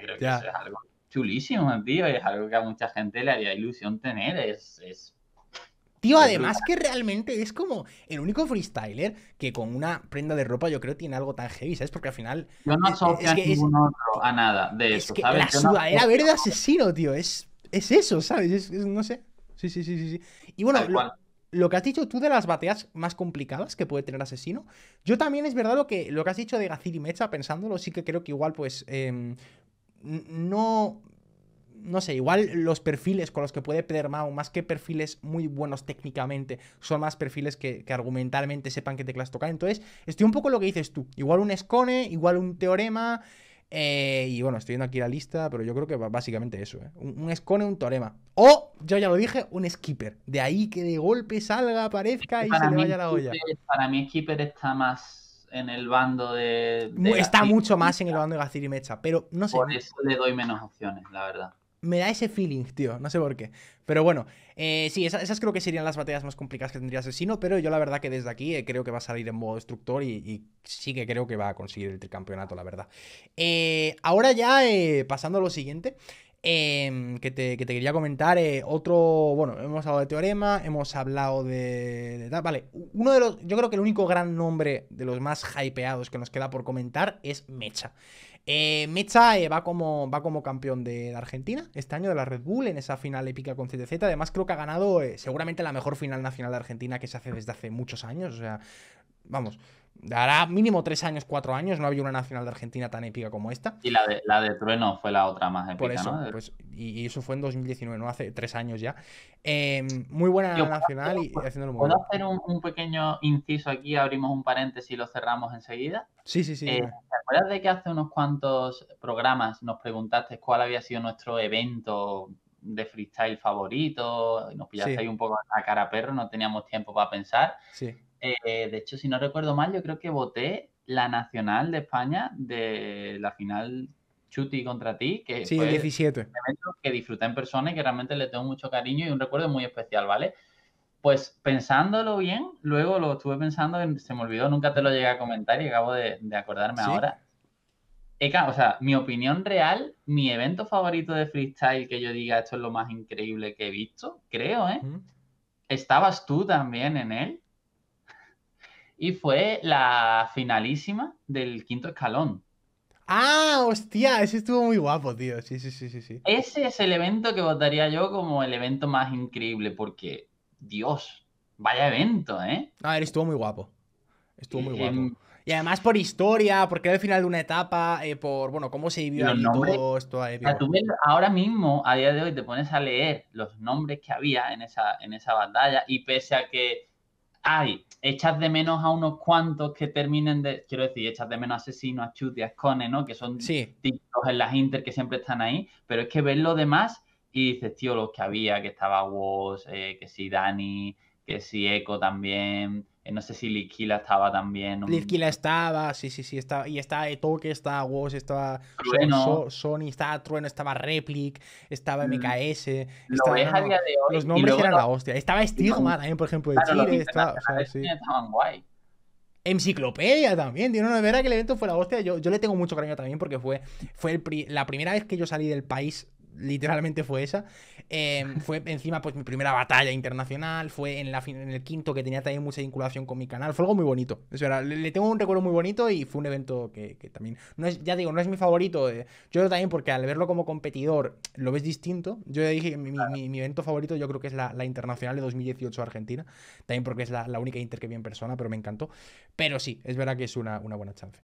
creo que es algo chulísimo, tío, es algo que a mucha gente le haría ilusión tener, es... Tío, además que realmente es como el único freestyler que con una prenda de ropa yo creo tiene algo tan heavy, ¿sabes? Porque al final... Yo no asocio e-, a ningún otro a nada de es eso, que ¿sabes? La verde asesino, tío, es, es eso, ¿sabes? no sé. Sí, sí, sí, sí. sí. Y bueno, lo, que has dicho tú de las bateas más complicadas que puede tener Asesino, yo también es verdad lo que, lo que has dicho de Gacir y Mecha, pensándolo, sí que creo que igual, pues, em, no, no sé, igual los perfiles con los que puede pedir Mao, más que perfiles muy buenos técnicamente, son más perfiles que, argumentalmente sepan qué teclas tocar. Entonces, estoy un poco lo que dices tú. Igual un Scone, igual un teorema. Eh, y bueno, estoy viendo aquí la lista, pero yo creo que básicamente eso, ¿eh? un, escone Scone, un teorema. O, yo ya lo dije, un skipper. De ahí que de golpe salga, aparezca y se le vaya la olla. Para mí, skipper está más en el bando de. está mucho más en el bando de Gacir y Mecha, pero no sé. Por eso le doy menos opciones, la verdad. Me da ese feeling, tío, no sé por qué. Pero bueno, eh, sí, esas, creo que serían las batallas más complicadas que tendría Asesino, pero yo la verdad que desde aquí eh, creo que va a salir en modo destructor y, sí que creo que va a conseguir el tricampeonato, la verdad. Eh, ahora ya, pasando a lo siguiente, Em, que, te, quería comentar. Eh, otro, bueno, hemos hablado de teorema, hemos hablado de, Vale, uno de los, yo creo que el único gran nombre de los más hypeados que nos queda por comentar es Mecha. Eh, Mecha eh, va, como, va como campeón de, de, Argentina este año de la Red Bull en esa final épica con CTZ. Además, creo que ha ganado seguramente la mejor final nacional de Argentina que se hace desde hace muchos años. O sea, vamos, dará mínimo tres años, cuatro años, no había una nacional de Argentina tan épica como esta. Y la de, Trueno fue la otra más épica, Por eso, pues, y, eso fue en 2019, ¿no? Hace tres años ya. Em, muy buena nacional y, haciendo ¿Puedo hacer un, pequeño inciso aquí? Abrimos un paréntesis y lo cerramos enseguida. Sí, sí, sí. Eh, ¿Te acuerdas de que hace unos cuantos programas nos preguntaste cuál había sido nuestro evento de freestyle favorito, nos pillaste ahí un poco a cara perro, no teníamos tiempo para pensar. Sí. Eh, de hecho, si no recuerdo mal, yo creo que voté la Nacional de España de la final Chuti contra ti, que sí, 17. que disfruté en persona y que realmente le tengo mucho cariño y un recuerdo muy especial, ¿vale? Pues pensándolo bien, luego lo estuve pensando, se me olvidó, nunca te lo llegué a comentar y acabo de, acordarme ahora. o sea, mi opinión real, mi evento favorito de freestyle que yo diga esto es lo más increíble que he visto, creo, ¿eh? Estabas tú también en él y fue la finalísima del quinto escalón. Ah, hostia, ese estuvo muy guapo, tío. Sí, sí, sí, sí, sí. Ese es el evento que votaría yo como el evento más increíble, porque, Dios, vaya evento, ¿eh? A ver, estuvo muy guapo. Estuvo muy guapo. Em, y además por historia, porque era el final de una etapa, eh, por, bueno, cómo se vivió todo esto. ahora mismo, a día de hoy, te pones a leer los nombres que había en esa, en esa batalla y pese a que ay, echas de menos a unos cuantos que terminen de, quiero decir, echas de menos a Asesino, a Chute, a Scone, ¿no? Que son sí. en las Inter que siempre están ahí, pero es que ves lo demás y dices, tío, los que había, que estaba Woz, eh, que sí Dani, que sí Eco también, eh, no sé si Liquila estaba también. Un... Liquila estaba, sí, sí, sí, Y estaba Etoque, eh, estaba Woz, estaba Sony, estaba Trueno, estaba Replic, estaba MKS. Mm. de Los nombres eran la hostia. Estaba Stigma también, por ejemplo, de Chile. Estaba, Estaban guay. Enciclopedia también, tío. No, de verdad que el evento fue la hostia. Yo, yo le tengo mucho cariño también porque fue, fue la primera vez que yo salí del país literalmente fue esa. Em, fue encima pues mi primera batalla internacional, fue en, la, en el quinto que tenía también mucha vinculación con mi canal, fue algo muy bonito. Eso era, le, tengo un recuerdo muy bonito y fue un evento que, también, no es, ya digo, no es mi favorito, eh. yo también porque al verlo como competidor lo ves distinto. Yo ya dije mi, evento favorito yo creo que es la, internacional de 2018 Argentina, también porque es la, única Inter que vi en persona, pero me encantó. Pero sí, es verdad que es una buena chance.